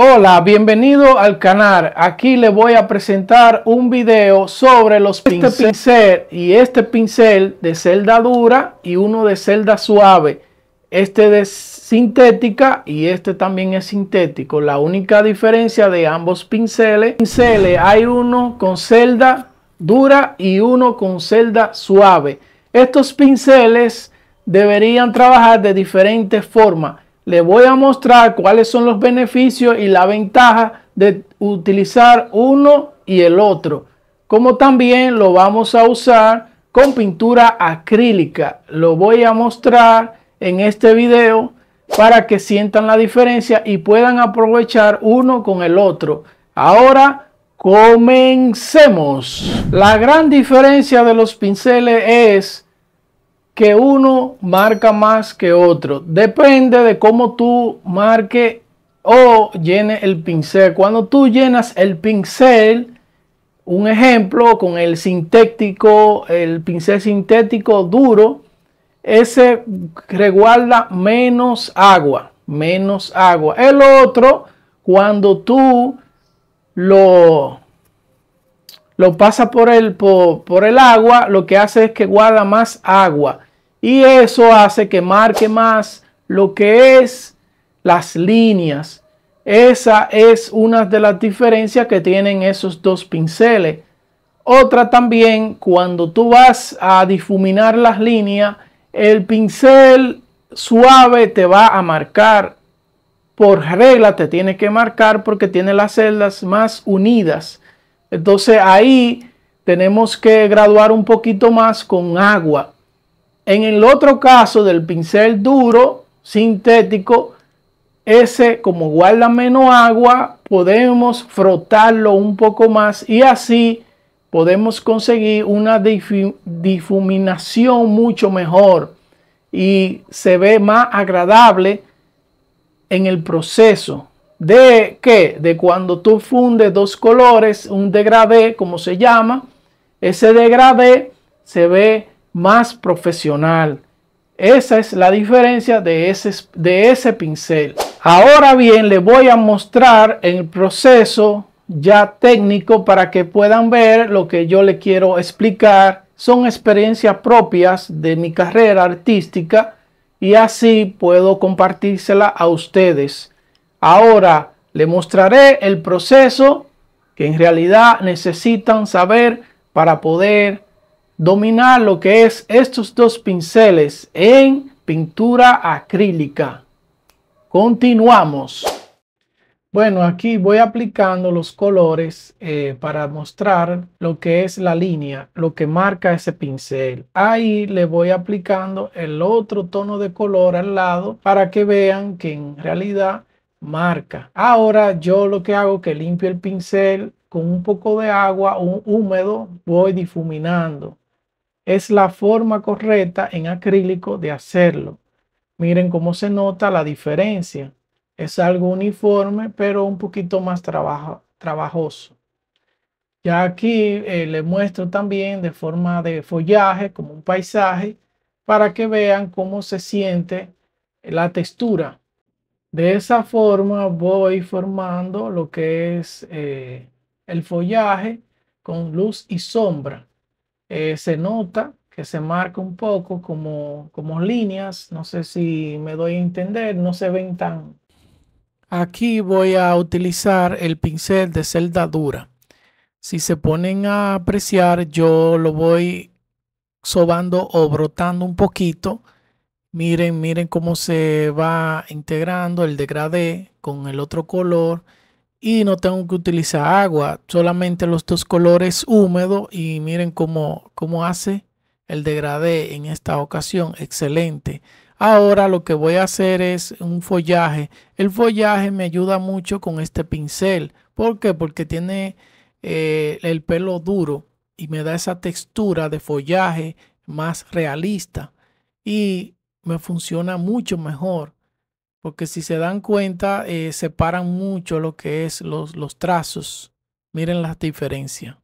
Hola, bienvenido al canal. Aquí le voy a presentar un video sobre los este pincel, y este pincel de celda dura y uno de celda suave. Este de sintética y este también es sintético. La única diferencia de ambos pinceles, pinceles hay uno con celda dura y uno con celda suave. Estos pinceles deberían trabajar de diferentes formas les voy a mostrar cuáles son los beneficios y la ventaja de utilizar uno y el otro. Como también lo vamos a usar con pintura acrílica. Lo voy a mostrar en este video para que sientan la diferencia y puedan aprovechar uno con el otro. Ahora comencemos. La gran diferencia de los pinceles es que uno marca más que otro. Depende de cómo tú marque o llene el pincel. Cuando tú llenas el pincel, un ejemplo con el sintético, el pincel sintético duro, ese reguarda menos agua, menos agua. El otro, cuando tú lo, lo pasas por el, por el agua, lo que hace es que guarda más agua. Y eso hace que marque más lo que es las líneas. Esa es una de las diferencias que tienen esos dos pinceles. Otra también, cuando tú vas a difuminar las líneas, el pincel suave te va a marcar. Por regla te tiene que marcar porque tiene las celdas más unidas. Entonces ahí tenemos que graduar un poquito más con agua en el otro caso del pincel duro, sintético, ese como guarda menos agua, podemos frotarlo un poco más y así podemos conseguir una difuminación mucho mejor y se ve más agradable en el proceso. ¿De qué? De cuando tú fundes dos colores, un degradé, como se llama, ese degradé se ve más profesional. Esa es la diferencia de ese, de ese pincel. Ahora bien, les voy a mostrar el proceso ya técnico para que puedan ver lo que yo le quiero explicar. Son experiencias propias de mi carrera artística y así puedo compartírsela a ustedes. Ahora le mostraré el proceso que en realidad necesitan saber para poder dominar lo que es estos dos pinceles en pintura acrílica. Continuamos. Bueno, aquí voy aplicando los colores eh, para mostrar lo que es la línea, lo que marca ese pincel. Ahí le voy aplicando el otro tono de color al lado para que vean que en realidad marca. Ahora yo lo que hago es que limpio el pincel con un poco de agua húmedo, voy difuminando es la forma correcta en acrílico de hacerlo. Miren cómo se nota la diferencia. Es algo uniforme, pero un poquito más trabajo, trabajoso. Ya aquí eh, les muestro también de forma de follaje, como un paisaje, para que vean cómo se siente la textura. De esa forma voy formando lo que es eh, el follaje con luz y sombra. Eh, se nota que se marca un poco como, como líneas, no sé si me doy a entender, no se ven tan... Aquí voy a utilizar el pincel de celda dura. Si se ponen a apreciar, yo lo voy sobando o brotando un poquito. Miren, miren cómo se va integrando el degradé con el otro color y no tengo que utilizar agua, solamente los dos colores húmedos y miren cómo, cómo hace el degradé en esta ocasión, excelente. Ahora lo que voy a hacer es un follaje. El follaje me ayuda mucho con este pincel. ¿Por qué? Porque tiene eh, el pelo duro y me da esa textura de follaje más realista y me funciona mucho mejor porque si se dan cuenta, eh, separan mucho lo que es los, los trazos. Miren las diferencias.